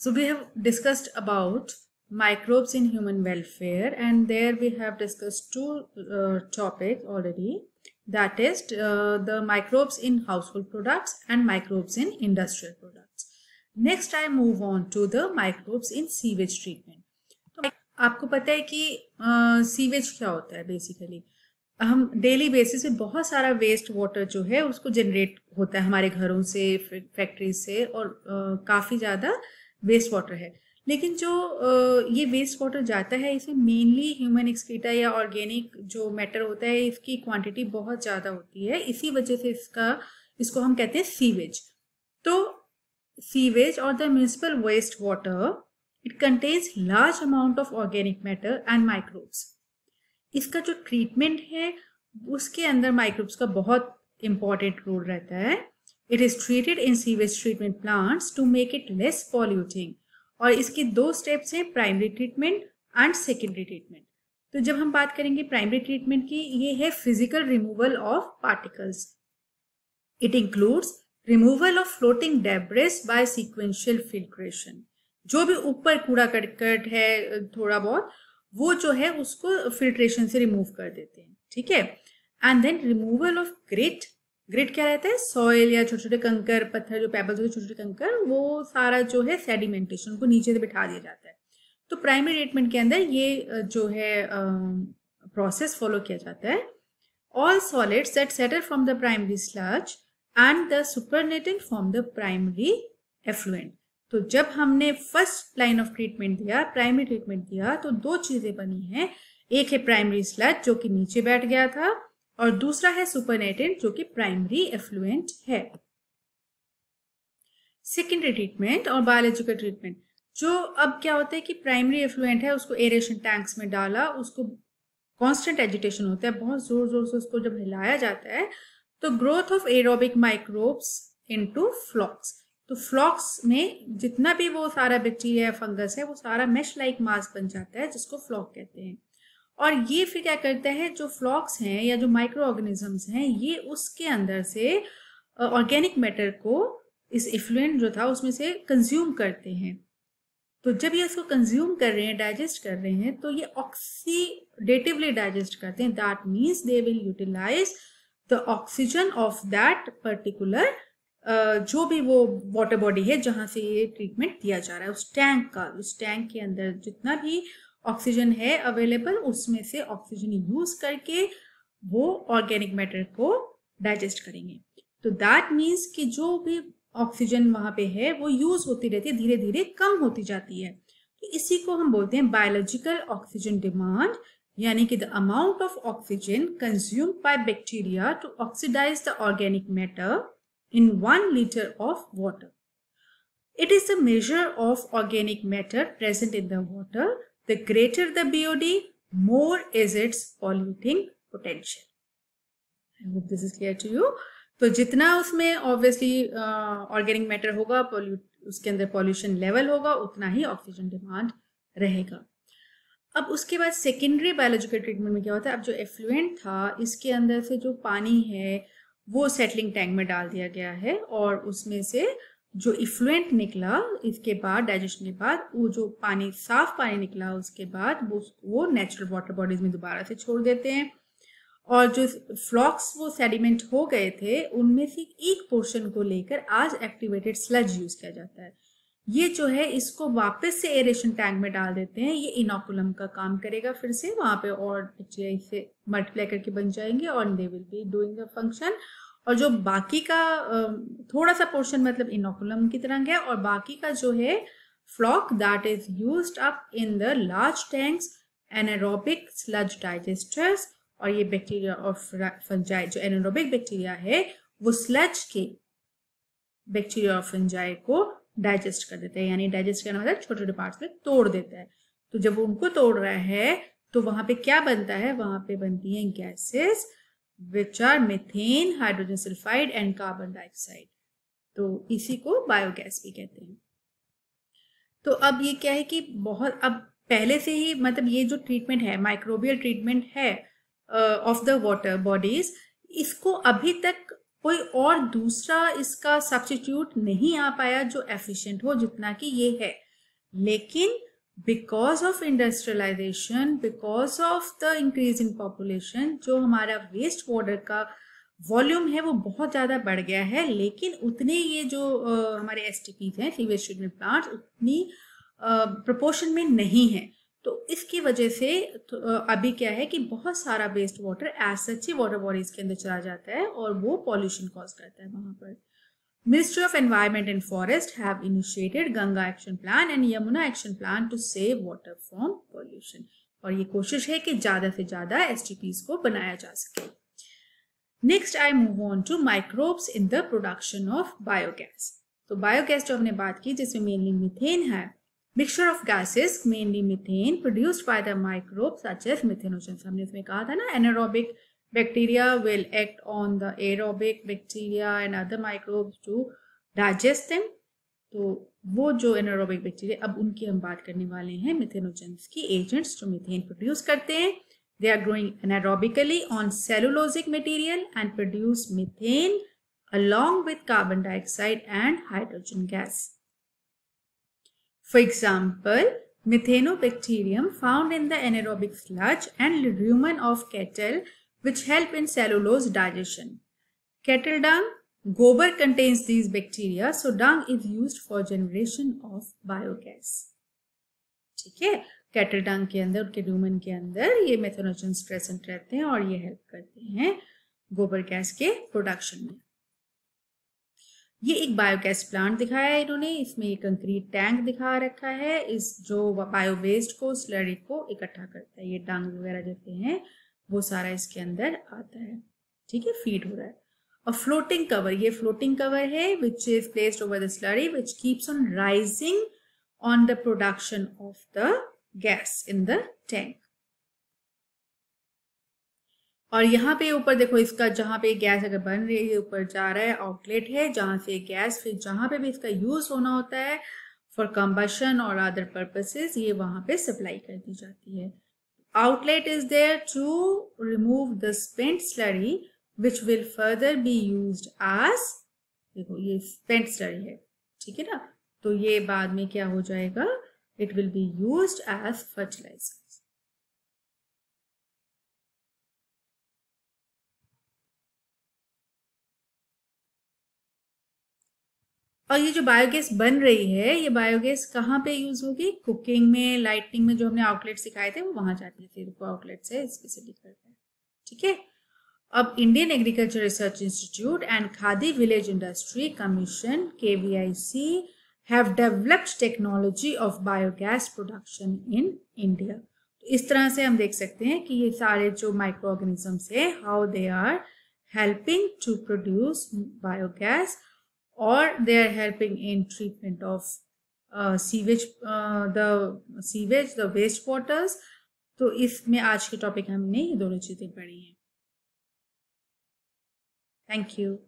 So we have discussed about microbes in human welfare and there we have discussed two uh, topic already that is uh, the microbes in household products and microbes in industrial products. Next I move on to the microbes in sewage treatment. so, aapko pata hai ki sewage uh, क्या होता है basically हम daily basis पे बहुत सारा waste water जो है उसको जनरेट होता है हमारे घरों से फैक्ट्री से और काफ़ी ज़्यादा वेस्ट वाटर है लेकिन जो ये वेस्ट वाटर जाता है इसमें मेनली ह्यूमन एक्सक्रीटा या ऑर्गेनिक जो मैटर होता है इसकी क्वांटिटी बहुत ज़्यादा होती है इसी वजह से इसका इसको हम कहते हैं सीवेज तो सीवेज और the municipal waste water it contains large amount of organic matter and microbes इसका जो ट्रीटमेंट है उसके अंदर माइक्रोब्स का बहुत इम्पॉर्टेंट रोल रहता है it is treated in sewage treatment plants to make it less polluting और इसके दो स्टेप्स हैं primary treatment and secondary treatment तो जब हम बात करेंगे प्राइमरी ट्रीटमेंट की ये है physical removal of particles it includes removal of floating debris by sequential filtration जो भी ऊपर कूड़ा करकट है थोड़ा बहुत वो जो है उसको फिल्ट्रेशन से रिमूव कर देते हैं ठीक है and then removal of grit grid क्या रहते हैं सॉयल या छोटे छोटे कंकर पत्थर जो पेबल्स होते छोटे छोटे कंकर वो सारा जो है सेडिमेंटेशन को नीचे से बिठा दिया जाता है तो प्राइमरी ट्रीटमेंट के अंदर ये जो है प्रोसेस फॉलो किया जाता है all solids that settle from the primary sludge and the supernatant from the primary effluent तो जब हमने फर्स्ट लाइन ऑफ ट्रीटमेंट दिया प्राइमरी ट्रीटमेंट दिया तो दो चीजें बनी हैं एक है प्राइमरी स्लज जो कि नीचे बैठ गया था और दूसरा है सुपरनेटेंट जो कि प्राइमरी एफ्लुएंट है सेकेंडरी ट्रीटमेंट और बायोलॉजिकल ट्रीटमेंट जो अब क्या होता है कि प्राइमरी एफ्लुएंट है उसको एरेशन टैंक्स में डाला उसको कांस्टेंट एजिटेशन होता है बहुत जोर जोर से उसको जब हिलाया जाता है तो growth of aerobic microbes into flocs तो फ्लॉक्स में जितना भी वो सारा बैक्टीरिया फंगस है वो सारा मेश लाइक मास बन जाता है जिसको फ्लॉक कहते हैं और ये फिर क्या करता है जो फ्लॉक्स हैं या जो माइक्रो ऑर्गेनिजम्स हैं ये उसके अंदर से ऑर्गेनिक मैटर को इस इफ्लुएंट जो था उसमें से कंज्यूम करते हैं तो जब ये इसको कंज्यूम कर रहे हैं डाइजेस्ट कर रहे हैं तो ये ऑक्सीडेटिवली डाइजेस्ट करते हैं that means they will utilise the oxygen of that particular जो भी वो वाटर बॉडी है जहाँ से ये ट्रीटमेंट दिया जा रहा है उस टैंक का उस टैंक के अंदर जितना भी ऑक्सीजन है अवेलेबल उसमें से ऑक्सीजन यूज करके वो ऑर्गेनिक मैटर को डाइजेस्ट करेंगे तो दैट मीन्स कि जो भी ऑक्सीजन वहाँ पे है वो यूज होती रहती है धीरे धीरे कम होती जाती है तो इसी को हम बोलते हैं बायोलॉजिकल ऑक्सीजन डिमांड यानी कि the amount of oxygen consume by bacteria to oxidise the organic matter in one litre of water it is the measure of organic matter present in the water the greater the BOD, more is its polluting potential. I hope this is clear to you. तो जितना उसमें obviously organic matter होगा उसके अंदर pollution level होगा उतना ही oxygen demand रहेगा अब उसके बाद सेकेंडरी बायोलॉजिकल ट्रीटमेंट में क्या होता है अब जो एफ्लुएंट था इसके अंदर से जो पानी है वो सेटलिंग टैंक में डाल दिया गया है और उसमें से जो इफ्लुएंट निकला इसके बाद डाइजेशन के बाद वो जो पानी साफ पानी निकला उसके बाद वो वो नेचुरल वाटर बॉडीज में दोबारा से छोड़ देते हैं और जो फ्लॉक्स वो सेडिमेंट हो गए थे उनमें से एक पोर्शन को लेकर आज एक्टिवेटेड स्लज यूज किया जाता है ये जो है इसको वापस से एरेशन टैंक में डाल देते हैं ये इनोकुलम का काम करेगा फिर से वहाँ पे और इसे मल्टीप्लाई करके बन जाएंगे और they will be doing function और जो बाकी का थोड़ा सा पोर्शन मतलब इनोकुलम की तरंग है और बाकी का जो है floc that is use up in the large tanks anaerobic sludge digesters और ये बैक्टीरिया और फंजाई जो एनारोबिक बैक्टीरिया है वो स्लज के बैक्टीरिया और फंजाई को डाइजेस्ट कर देता है यानी डाइजेस्ट करना मतलब छोटे छोटे पार्ट्स में तोड़ देता है तो जब उनको तोड़ रहा है तो वहां पे क्या बनता है वहां पे बनती हैं gases which are methane hydrogen sulphide and carbon dioxide तो इसी को बायोगैस भी कहते हैं तो अब ये क्या है कि बहुत अब पहले से ही मतलब ये जो ट्रीटमेंट है माइक्रोबियल ट्रीटमेंट है ऑफ द वाटर बॉडीज इसको अभी तक कोई और दूसरा इसका सब्सटीट्यूट नहीं आ पाया जो एफिशिएंट हो जितना कि ये है लेकिन because of industrialisation because of the increase in population जो हमारा वेस्ट वाटर का वॉल्यूम है वो बहुत ज़्यादा बढ़ गया है लेकिन उतने ये जो आ, हमारे एस टी पीज हैं सीवेज ट्रीटमेंट प्लांट उतनी प्रपोर्शन में नहीं है तो इसकी वजह से तो, अभी क्या है कि बहुत सारा वेस्ट वाटर एज सच ही वाटर बॉडीज के अंदर चला जाता है और वो पॉल्यूशन कॉज करता है वहाँ पर Ministry of Environment and Forest have initiated Ganga Action Plan and Yamuna Action Plan to save water from pollution. और ये कोशिश है कि ज्यादा से ज्यादा एस को बनाया जा सके next I move on to microbes in the production of biogas तो बायोगैस जो हमने बात की जिसमें मेनली मिथेन है mixture of gases mainly methane produced by the microbes such as methanogens हमने इसमें कहा था ना anaerobic bacteria will act on the aerobic bacteria and other microbes to digest them तो वो जो एनारोबिक बैक्टीरिया अब उनकी हम बात करने वाले हैं मिथेनोजेंस की एजेंट्स जो मिथेन प्रोड्यूस करते हैं they are growing anaerobically on cellulosic material and produce methane along with carbon dioxide and hydrogen gas for example bacterium found in the anaerobic sludge and lumen of cattle which help in cellulose digestion. Cattle dung, gober contains these bacteria, so dung is used for generation of biogas. ठीक है cattle डंग के अंदर उनके ड्यूमन के अंदर ये मेथोनोजेंस present रहते हैं और ये हेल्प करते हैं गोबर गैस के प्रोडक्शन में ये एक बायोगैस प्लांट दिखाया है इन्होंने इसमें एक कंक्रीट टैंक दिखा रखा है इस जो बायो वेस्ट को स्लरी को इकट्ठा करता है ये डांग वगैरह जैसे हैं वो सारा इसके अंदर आता है ठीक है फीड हो रहा है और फ्लोटिंग कवर ये फ्लोटिंग कवर है which is placed over the slurry which keeps on rising on the production of the gas in the tank और यहाँ पे ऊपर देखो इसका जहाँ पे गैस अगर बन रही है ऊपर जा रहा है आउटलेट है जहाँ से गैस फिर जहाँ पे भी इसका यूज होना होता है फॉर कंबशन और अदर पर्पसेस ये वहाँ पे सप्लाई कर दी जाती है outlet is there to remove the spent slurry which will further be used as देखो ये spent slurry है ठीक है ना तो ये बाद में क्या हो जाएगा it will be used as fertilizer और ये जो बायोगैस बन रही है ये बायोगैस कहाँ पे यूज़ होगी कुकिंग में लाइटिंग में जो हमने आउटलेट सिखाए थे वो वहां जाती है तेरको आउटलेट से स्पेसिफिक करते हैं ठीक है अब Indian agriculture research institute and Khadi village industry commission K V I C have developed technology of biogas production in India इस तरह से हम देख सकते हैं कि ये सारे जो माइक्रो ऑर्गेनिजम्स है how they are helping to produce biogas or they are helping in treatment of uh, sewage, uh, the sewage, the waste waters. तो इसमें आज के टॉपिक हमने ये दोनों चीज़ें पढ़ी हैं थैंक यू